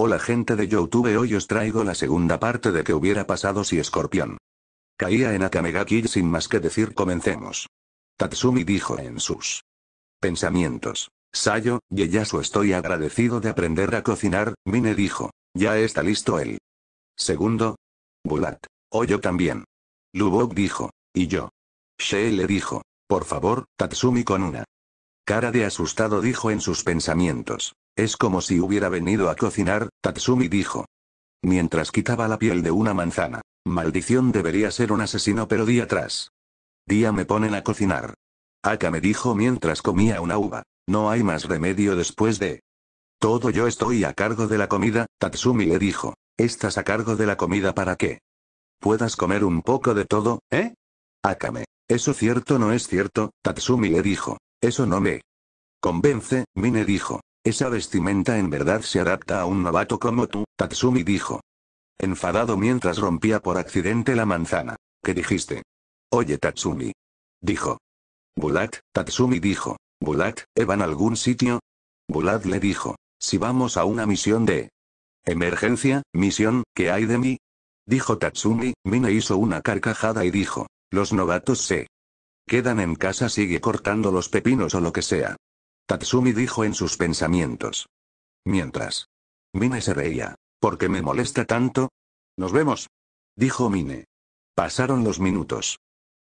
Hola gente de Youtube hoy os traigo la segunda parte de que hubiera pasado si Escorpión caía en Akamegaki sin más que decir comencemos. Tatsumi dijo en sus pensamientos. Sayo, Yeyasu estoy agradecido de aprender a cocinar, Mine dijo. Ya está listo el segundo. Bulat. O oh, yo también. Lubok dijo. Y yo. She le dijo. Por favor, Tatsumi con una cara de asustado dijo en sus pensamientos. Es como si hubiera venido a cocinar, Tatsumi dijo. Mientras quitaba la piel de una manzana. Maldición debería ser un asesino pero día atrás. Día ah, me ponen a cocinar. Akame me dijo mientras comía una uva. No hay más remedio después de... Todo yo estoy a cargo de la comida, Tatsumi le dijo. ¿Estás a cargo de la comida para qué? Puedas comer un poco de todo, ¿eh? Akame. Eso cierto no es cierto, Tatsumi le dijo. Eso no me... Convence, Mine dijo. Esa vestimenta en verdad se adapta a un novato como tú, Tatsumi dijo. Enfadado mientras rompía por accidente la manzana. ¿Qué dijiste? Oye Tatsumi. Dijo. Bulat, Tatsumi dijo. Bulat, ¿eh van a algún sitio? Bulat le dijo. Si vamos a una misión de... Emergencia, misión, ¿qué hay de mí? Dijo Tatsumi, Mine hizo una carcajada y dijo. Los novatos se... Quedan en casa sigue cortando los pepinos o lo que sea. Tatsumi dijo en sus pensamientos. Mientras. Mine se reía. ¿Por qué me molesta tanto? Nos vemos. Dijo Mine. Pasaron los minutos.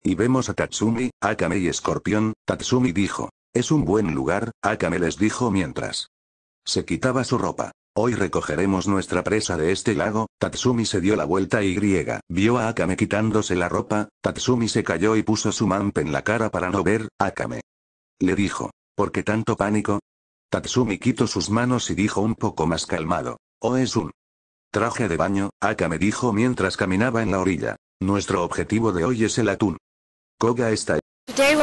Y vemos a Tatsumi, Akame y Escorpión, Tatsumi dijo. Es un buen lugar, Akame les dijo mientras. Se quitaba su ropa. Hoy recogeremos nuestra presa de este lago. Tatsumi se dio la vuelta y griega. Vio a Akame quitándose la ropa. Tatsumi se cayó y puso su mamp en la cara para no ver. Akame. Le dijo. ¿Por qué tanto pánico? Tatsumi quitó sus manos y dijo un poco más calmado. O oh, es un traje de baño, Aka me dijo mientras caminaba en la orilla. Nuestro objetivo de hoy es el atún. Koga está. Today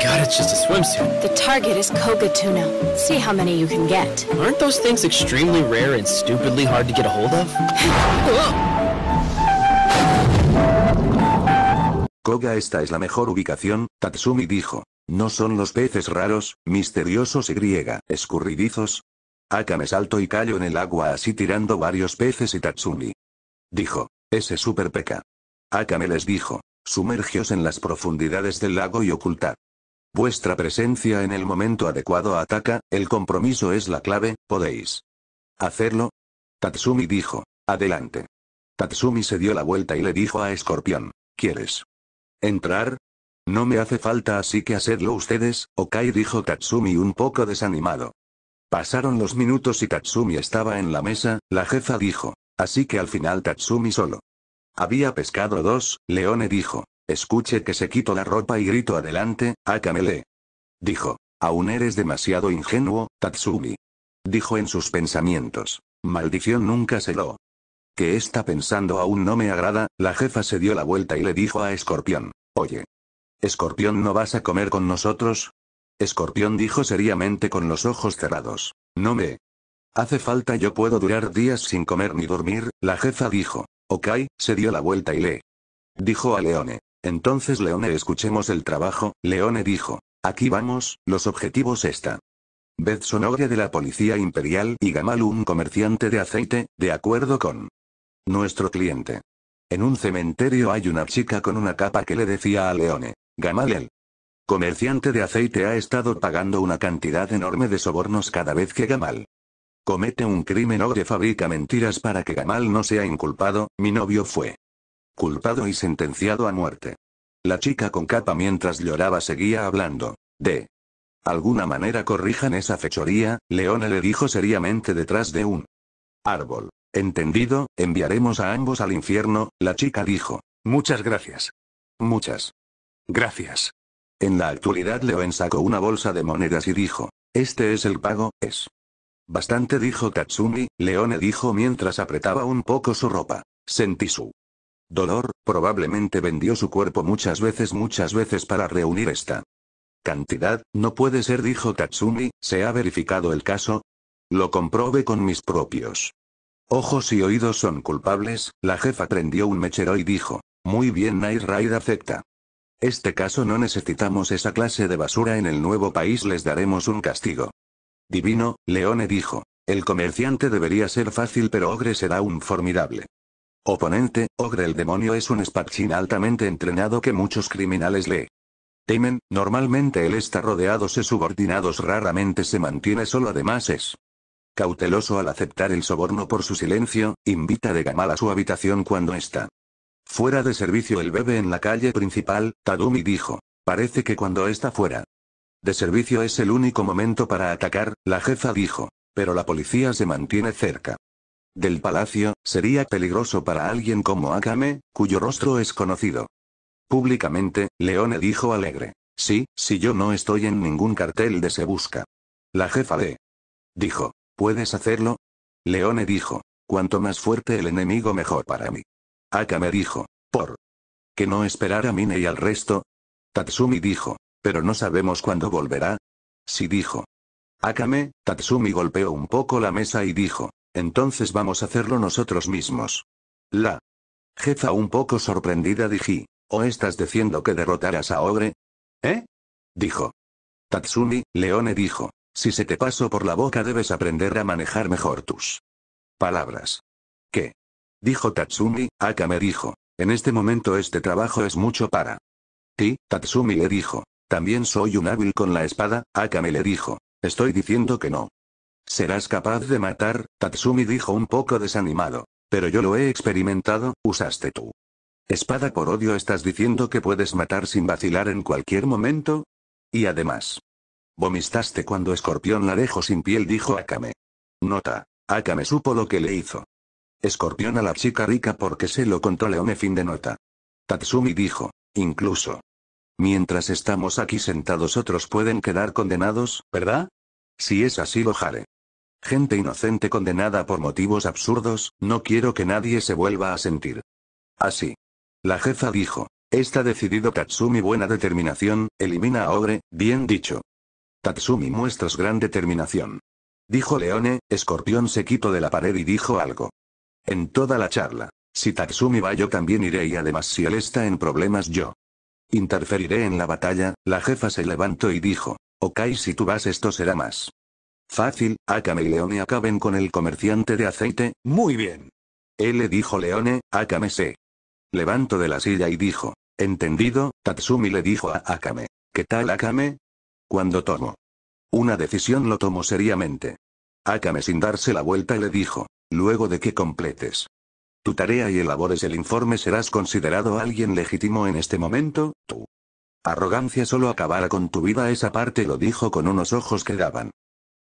The target is Koga See how many you can get. Aren't those things extremely rare and stupidly hard to get a hold of? Koga, esta es la mejor ubicación, Tatsumi dijo. No son los peces raros, misteriosos y griega, escurridizos. Akame me salto y callo en el agua así tirando varios peces y Tatsumi. Dijo. Ese super peca. Akame les dijo. Sumergios en las profundidades del lago y ocultar. Vuestra presencia en el momento adecuado ataca, el compromiso es la clave, podéis. ¿Hacerlo? Tatsumi dijo. Adelante. Tatsumi se dio la vuelta y le dijo a Escorpión. ¿Quieres? ¿Entrar? No me hace falta así que hacerlo ustedes, ok» dijo Tatsumi un poco desanimado. Pasaron los minutos y Tatsumi estaba en la mesa, la jefa dijo. Así que al final Tatsumi solo. Había pescado dos, Leone dijo. Escuche que se quito la ropa y grito adelante, Akamele. Dijo. Aún eres demasiado ingenuo, Tatsumi. Dijo en sus pensamientos. Maldición nunca se lo. Que está pensando aún no me agrada, la jefa se dio la vuelta y le dijo a Escorpión. Oye. Escorpión no vas a comer con nosotros, Escorpión dijo seriamente con los ojos cerrados. No me. Hace falta yo puedo durar días sin comer ni dormir, la jefa dijo. Ok, se dio la vuelta y le. Dijo a Leone. Entonces Leone escuchemos el trabajo, Leone dijo. Aquí vamos, los objetivos está. Beth Sonogre de la Policía Imperial y Gamal un comerciante de aceite, de acuerdo con nuestro cliente. En un cementerio hay una chica con una capa que le decía a Leone, Gamal el comerciante de aceite ha estado pagando una cantidad enorme de sobornos cada vez que Gamal comete un crimen o fabrica mentiras para que Gamal no sea inculpado, mi novio fue culpado y sentenciado a muerte. La chica con capa mientras lloraba seguía hablando. De alguna manera corrijan esa fechoría, Leone le dijo seriamente detrás de un árbol. Entendido, enviaremos a ambos al infierno, la chica dijo. Muchas gracias. Muchas. Gracias. En la actualidad León sacó una bolsa de monedas y dijo, este es el pago, es. Bastante dijo Tatsumi, Leone dijo mientras apretaba un poco su ropa. Sentí Dolor, probablemente vendió su cuerpo muchas veces, muchas veces para reunir esta cantidad, no puede ser, dijo Tatsumi, ¿se ha verificado el caso? Lo comprobé con mis propios ojos y oídos son culpables, la jefa prendió un mechero y dijo, muy bien, Night Raid acepta. Este caso no necesitamos esa clase de basura en el nuevo país, les daremos un castigo. Divino, Leone dijo. El comerciante debería ser fácil, pero Ogre será un formidable Oponente, Ogre el demonio es un espadachín altamente entrenado que muchos criminales le temen, normalmente él está rodeado de subordinados raramente se mantiene solo además es cauteloso al aceptar el soborno por su silencio, invita de Gamal a su habitación cuando está fuera de servicio el bebe en la calle principal, Tadumi dijo. Parece que cuando está fuera de servicio es el único momento para atacar, la jefa dijo. Pero la policía se mantiene cerca del palacio, sería peligroso para alguien como Akame, cuyo rostro es conocido. Públicamente, Leone dijo alegre. Sí, si yo no estoy en ningún cartel de Se Busca. La jefa de... Dijo. ¿Puedes hacerlo? Leone dijo. Cuanto más fuerte el enemigo mejor para mí. Akame dijo. ¿Por que no esperar a Mine y al resto? Tatsumi dijo. Pero no sabemos cuándo volverá. Sí dijo. Akame, Tatsumi golpeó un poco la mesa y dijo. Entonces vamos a hacerlo nosotros mismos. La jefa un poco sorprendida dije, ¿o estás diciendo que derrotarás a Ogre? ¿Eh? Dijo. Tatsumi, Leone dijo, si se te pasó por la boca debes aprender a manejar mejor tus palabras. ¿Qué? Dijo Tatsumi, Akame dijo, en este momento este trabajo es mucho para ti, Tatsumi le dijo, también soy un hábil con la espada, Akame le dijo, estoy diciendo que no. Serás capaz de matar, Tatsumi dijo un poco desanimado. Pero yo lo he experimentado, usaste tú. Espada por odio estás diciendo que puedes matar sin vacilar en cualquier momento. Y además. vomistaste cuando Escorpión la dejó sin piel dijo Akame. Nota. Akame supo lo que le hizo. Escorpión a la chica rica porque se lo contó Leone fin de nota. Tatsumi dijo. Incluso. Mientras estamos aquí sentados otros pueden quedar condenados, ¿verdad? Si es así lo haré. Gente inocente condenada por motivos absurdos, no quiero que nadie se vuelva a sentir. Así. La jefa dijo. Está decidido Tatsumi buena determinación, elimina a Ogre, bien dicho. Tatsumi muestras gran determinación. Dijo Leone, Escorpión se quitó de la pared y dijo algo. En toda la charla. Si Tatsumi va yo también iré y además si él está en problemas yo. Interferiré en la batalla, la jefa se levantó y dijo. Ok si tú vas esto será más. Fácil, Akame y Leone acaben con el comerciante de aceite, muy bien. Él le dijo Leone, Akame se. Levanto de la silla y dijo. Entendido, Tatsumi le dijo a Akame. ¿Qué tal Akame? Cuando tomo. Una decisión lo tomo seriamente. Akame sin darse la vuelta le dijo. Luego de que completes tu tarea y elabores el informe serás considerado alguien legítimo en este momento, tú. arrogancia solo acabará con tu vida. Esa parte lo dijo con unos ojos que daban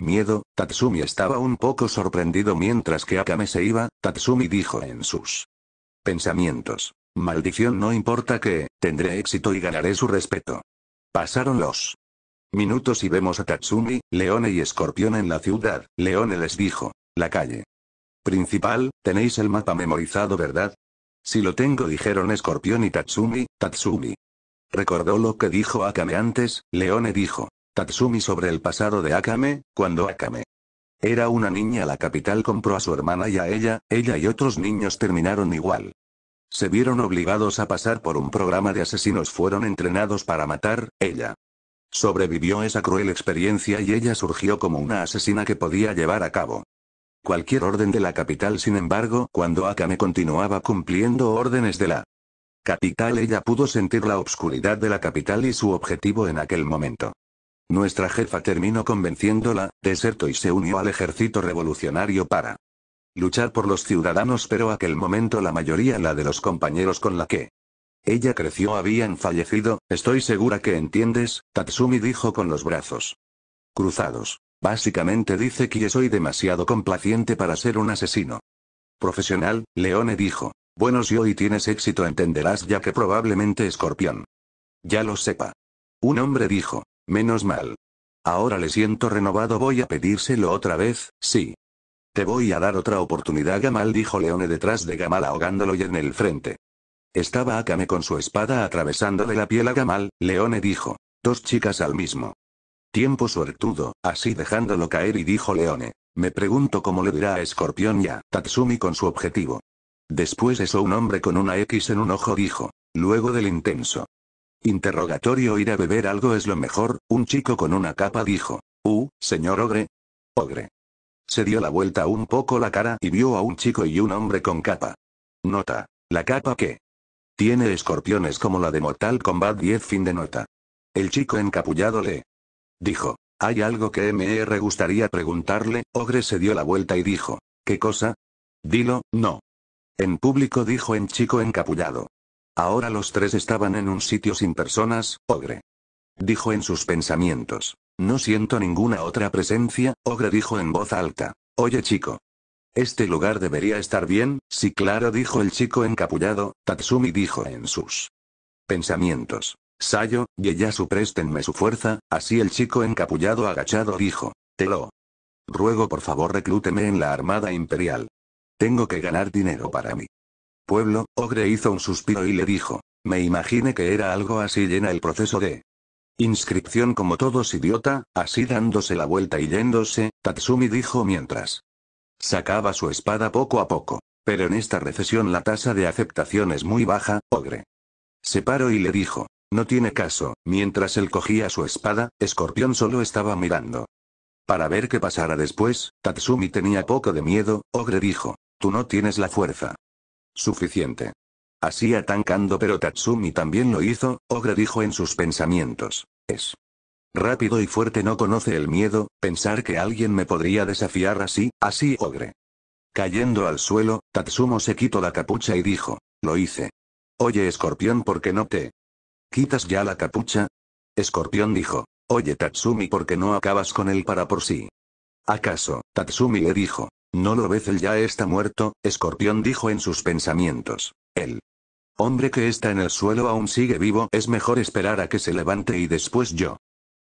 Miedo, Tatsumi estaba un poco sorprendido mientras que Akame se iba, Tatsumi dijo en sus pensamientos. Maldición no importa que, tendré éxito y ganaré su respeto. Pasaron los minutos y vemos a Tatsumi, Leone y Escorpión en la ciudad, Leone les dijo. La calle. Principal, tenéis el mapa memorizado ¿verdad? Si lo tengo dijeron Escorpión y Tatsumi, Tatsumi. Recordó lo que dijo Akame antes, Leone dijo. Matsumi sobre el pasado de Akame, cuando Akame era una niña la capital compró a su hermana y a ella, ella y otros niños terminaron igual. Se vieron obligados a pasar por un programa de asesinos fueron entrenados para matar, ella. Sobrevivió esa cruel experiencia y ella surgió como una asesina que podía llevar a cabo. Cualquier orden de la capital sin embargo, cuando Akame continuaba cumpliendo órdenes de la capital ella pudo sentir la obscuridad de la capital y su objetivo en aquel momento. Nuestra jefa terminó convenciéndola, deserto y se unió al ejército revolucionario para luchar por los ciudadanos pero aquel momento la mayoría la de los compañeros con la que ella creció habían fallecido, estoy segura que entiendes, Tatsumi dijo con los brazos cruzados. Básicamente dice que soy demasiado complaciente para ser un asesino. Profesional, Leone dijo. Bueno si hoy tienes éxito entenderás ya que probablemente escorpión. Ya lo sepa. Un hombre dijo. Menos mal. Ahora le siento renovado, voy a pedírselo otra vez, sí. Te voy a dar otra oportunidad, Gamal dijo Leone detrás de Gamal ahogándolo y en el frente. Estaba Akame con su espada atravesando de la piel a Gamal, Leone dijo. Dos chicas al mismo. Tiempo suertudo, así dejándolo caer y dijo Leone. Me pregunto cómo le dirá a Escorpión y a Tatsumi con su objetivo. Después eso un hombre con una X en un ojo dijo. Luego del intenso Interrogatorio ir a beber algo es lo mejor, un chico con una capa dijo. Uh, señor Ogre. Ogre. Se dio la vuelta un poco la cara y vio a un chico y un hombre con capa. Nota. La capa que tiene escorpiones como la de Mortal Kombat 10 fin de nota. El chico encapullado le dijo. Hay algo que MR gustaría preguntarle, Ogre se dio la vuelta y dijo. ¿Qué cosa? Dilo, no. En público dijo en chico encapullado. Ahora los tres estaban en un sitio sin personas, Ogre. Dijo en sus pensamientos. No siento ninguna otra presencia, Ogre dijo en voz alta. Oye chico. Este lugar debería estar bien, sí claro dijo el chico encapullado, Tatsumi dijo en sus pensamientos. Sayo, Yeyasu préstenme su fuerza, así el chico encapullado agachado dijo. Te lo ruego por favor reclúteme en la Armada Imperial. Tengo que ganar dinero para mí pueblo, Ogre hizo un suspiro y le dijo. Me imaginé que era algo así llena el proceso de inscripción como todos idiota, así dándose la vuelta y yéndose, Tatsumi dijo mientras sacaba su espada poco a poco. Pero en esta recesión la tasa de aceptación es muy baja, Ogre. Se paró y le dijo, no tiene caso, mientras él cogía su espada, Escorpión solo estaba mirando. Para ver qué pasara después, Tatsumi tenía poco de miedo, Ogre dijo, tú no tienes la fuerza, Suficiente. Así atancando pero Tatsumi también lo hizo, Ogre dijo en sus pensamientos. Es. Rápido y fuerte no conoce el miedo, pensar que alguien me podría desafiar así, así Ogre. Cayendo al suelo, Tatsumo se quitó la capucha y dijo. Lo hice. Oye escorpión ¿por qué no te... ¿Quitas ya la capucha? Escorpión dijo. Oye Tatsumi ¿por qué no acabas con él para por sí? ¿Acaso, Tatsumi le dijo, no lo ves, él ya está muerto, Escorpión dijo en sus pensamientos. El Hombre que está en el suelo aún sigue vivo, es mejor esperar a que se levante y después yo.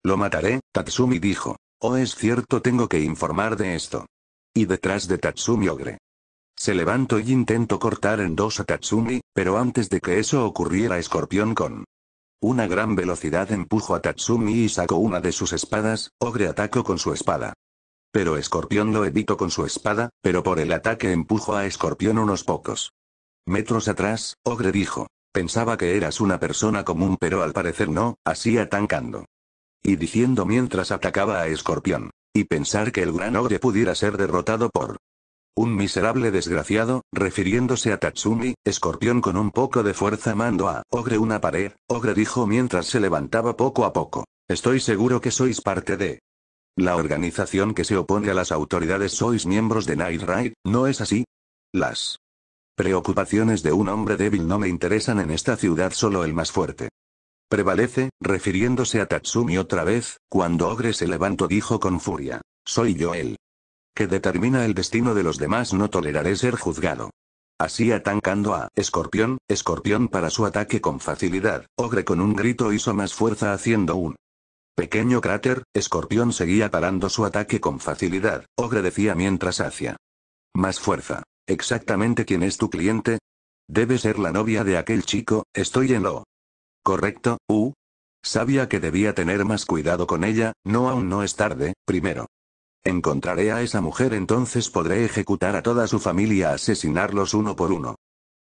Lo mataré, Tatsumi dijo. Oh, es cierto, tengo que informar de esto. Y detrás de Tatsumi Ogre. Se levantó y intentó cortar en dos a Tatsumi, pero antes de que eso ocurriera, Escorpión con una gran velocidad empujó a Tatsumi y sacó una de sus espadas, Ogre atacó con su espada. Pero Escorpión lo evitó con su espada, pero por el ataque empujó a Escorpión unos pocos. Metros atrás, Ogre dijo. Pensaba que eras una persona común pero al parecer no, así atancando. Y diciendo mientras atacaba a Escorpión. Y pensar que el gran ogre pudiera ser derrotado por... Un miserable desgraciado, refiriéndose a Tatsumi, Escorpión con un poco de fuerza mandó a Ogre una pared, Ogre dijo mientras se levantaba poco a poco. Estoy seguro que sois parte de la organización que se opone a las autoridades sois miembros de Night Raid, ¿no es así? Las preocupaciones de un hombre débil no me interesan en esta ciudad, solo el más fuerte. Prevalece, refiriéndose a Tatsumi otra vez, cuando Ogre se levantó dijo con furia. Soy yo el Que determina el destino de los demás no toleraré ser juzgado. Así atancando a Escorpión, Escorpión para su ataque con facilidad, Ogre con un grito hizo más fuerza haciendo un Pequeño cráter, Escorpión seguía parando su ataque con facilidad, Ogre decía mientras hacía. Más fuerza. ¿Exactamente quién es tu cliente? Debe ser la novia de aquel chico, estoy en lo. Correcto, U. Sabía que debía tener más cuidado con ella, no aún no es tarde, primero. Encontraré a esa mujer entonces podré ejecutar a toda su familia asesinarlos uno por uno.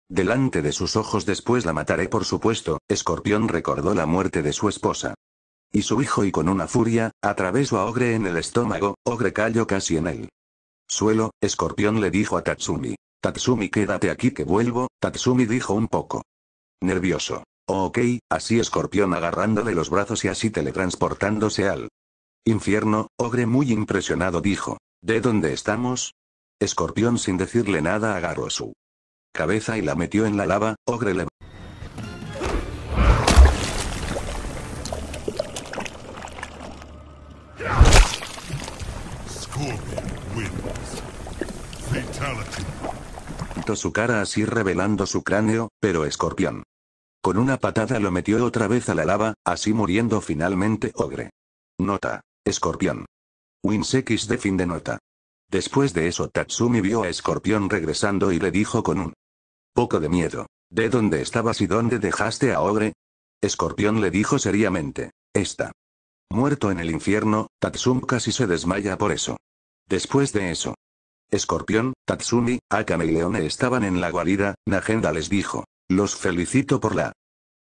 Delante de sus ojos después la mataré por supuesto, Escorpión recordó la muerte de su esposa. Y su hijo y con una furia, atravesó a Ogre en el estómago, Ogre cayó casi en él. Suelo, Escorpión le dijo a Tatsumi. Tatsumi quédate aquí que vuelvo, Tatsumi dijo un poco. Nervioso. ok, así Escorpión agarrándole los brazos y así teletransportándose al infierno, Ogre muy impresionado dijo. ¿De dónde estamos? Escorpión sin decirle nada agarró su cabeza y la metió en la lava, Ogre le su cara así revelando su cráneo, pero escorpión. Con una patada lo metió otra vez a la lava, así muriendo finalmente Ogre. Nota. Escorpión. Wins X de fin de nota. Después de eso Tatsumi vio a Escorpión regresando y le dijo con un poco de miedo. ¿De dónde estabas y dónde dejaste a Ogre? Escorpión le dijo seriamente. Está. Muerto en el infierno, Tatsum casi se desmaya por eso. Después de eso, Escorpión, Tatsumi, Akame y Leone estaban en la guarida, Nagenda les dijo. Los felicito por la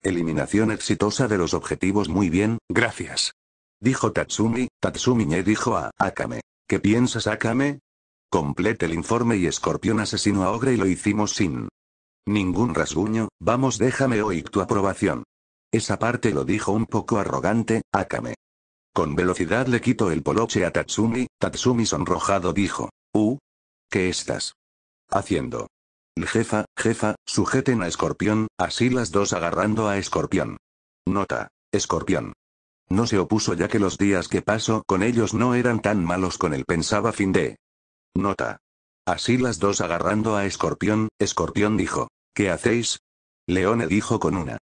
eliminación exitosa de los objetivos muy bien, gracias. Dijo Tatsumi, Tatsumi Ñe dijo a Akame. ¿Qué piensas Akame? Complete el informe y Escorpión asesino a Ogre y lo hicimos sin ningún rasguño, vamos déjame oír tu aprobación. Esa parte lo dijo un poco arrogante, Akame. Con velocidad le quitó el poloche a Tatsumi, Tatsumi sonrojado dijo. Uh, ¿Qué estás haciendo? Jefa, jefa, sujeten a Escorpión, así las dos agarrando a Escorpión. Nota. Escorpión. No se opuso ya que los días que pasó con ellos no eran tan malos con él pensaba fin de. Nota. Así las dos agarrando a Escorpión, Escorpión dijo. ¿Qué hacéis? Leone dijo con una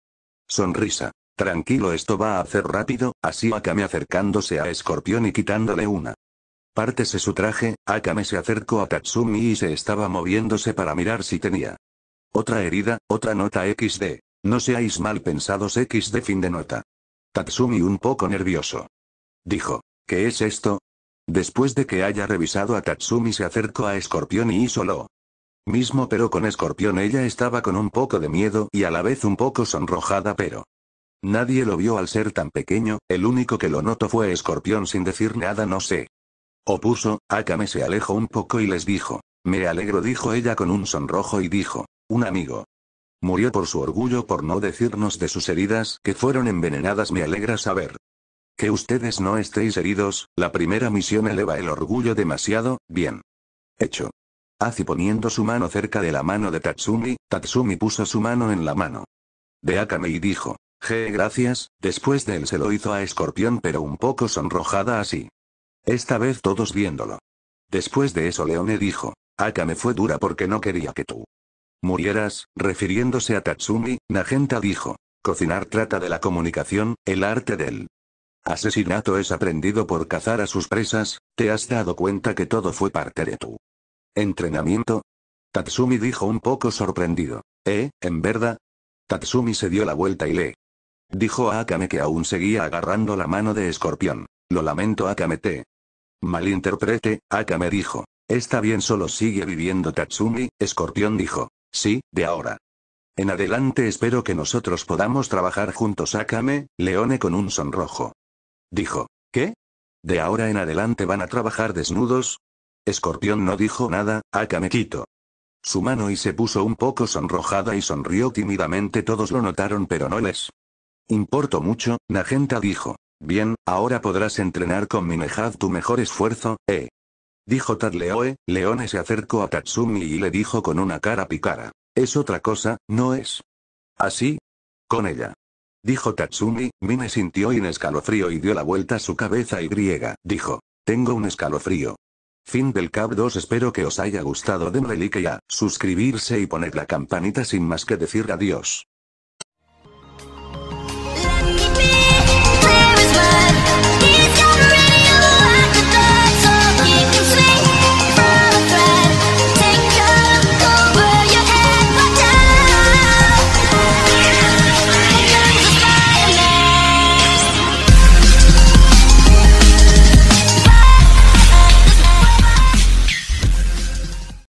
sonrisa. Tranquilo esto va a hacer rápido, así acame acercándose a Escorpión y quitándole una Pártese su traje, Akame se acercó a Tatsumi y se estaba moviéndose para mirar si tenía. Otra herida, otra nota XD. No seáis mal pensados XD fin de nota. Tatsumi un poco nervioso. Dijo. ¿Qué es esto? Después de que haya revisado a Tatsumi se acercó a Escorpión y hizo lo mismo pero con Escorpión ella estaba con un poco de miedo y a la vez un poco sonrojada pero... Nadie lo vio al ser tan pequeño, el único que lo notó fue Escorpión sin decir nada no sé. Opuso, Akame se alejó un poco y les dijo. Me alegro dijo ella con un sonrojo y dijo. Un amigo. Murió por su orgullo por no decirnos de sus heridas que fueron envenenadas me alegra saber. Que ustedes no estéis heridos, la primera misión eleva el orgullo demasiado, bien. Hecho. Azi poniendo su mano cerca de la mano de Tatsumi, Tatsumi puso su mano en la mano. De Akame y dijo, je gracias, después de él se lo hizo a Escorpión pero un poco sonrojada así. Esta vez todos viéndolo. Después de eso Leone dijo, Akame fue dura porque no quería que tú murieras, refiriéndose a Tatsumi, Nagenta dijo, cocinar trata de la comunicación, el arte del asesinato es aprendido por cazar a sus presas, ¿te has dado cuenta que todo fue parte de tu entrenamiento? Tatsumi dijo un poco sorprendido, ¿eh, en verdad? Tatsumi se dio la vuelta y le dijo a Akame que aún seguía agarrando la mano de escorpión. Lo lamento Akame te Malinterprete, Akame dijo. Está bien, solo sigue viviendo Tatsumi, Escorpión dijo. Sí, de ahora. En adelante espero que nosotros podamos trabajar juntos, Akame, Leone con un sonrojo. Dijo. ¿Qué? ¿De ahora en adelante van a trabajar desnudos? Escorpión no dijo nada, Akame quito. Su mano y se puso un poco sonrojada y sonrió tímidamente todos lo notaron pero no les. Importo mucho, Nagenta dijo. Bien, ahora podrás entrenar con Minejad tu mejor esfuerzo, ¿eh? Dijo Tadleoe, Leone se acercó a Tatsumi y le dijo con una cara picara. Es otra cosa, ¿no es? ¿Así? ¿Ah, con ella. Dijo Tatsumi, Mine sintió un escalofrío y dio la vuelta a su cabeza y griega, dijo. Tengo un escalofrío. Fin del Cap 2 espero que os haya gustado denle like ya, suscribirse y poner la campanita sin más que decir adiós.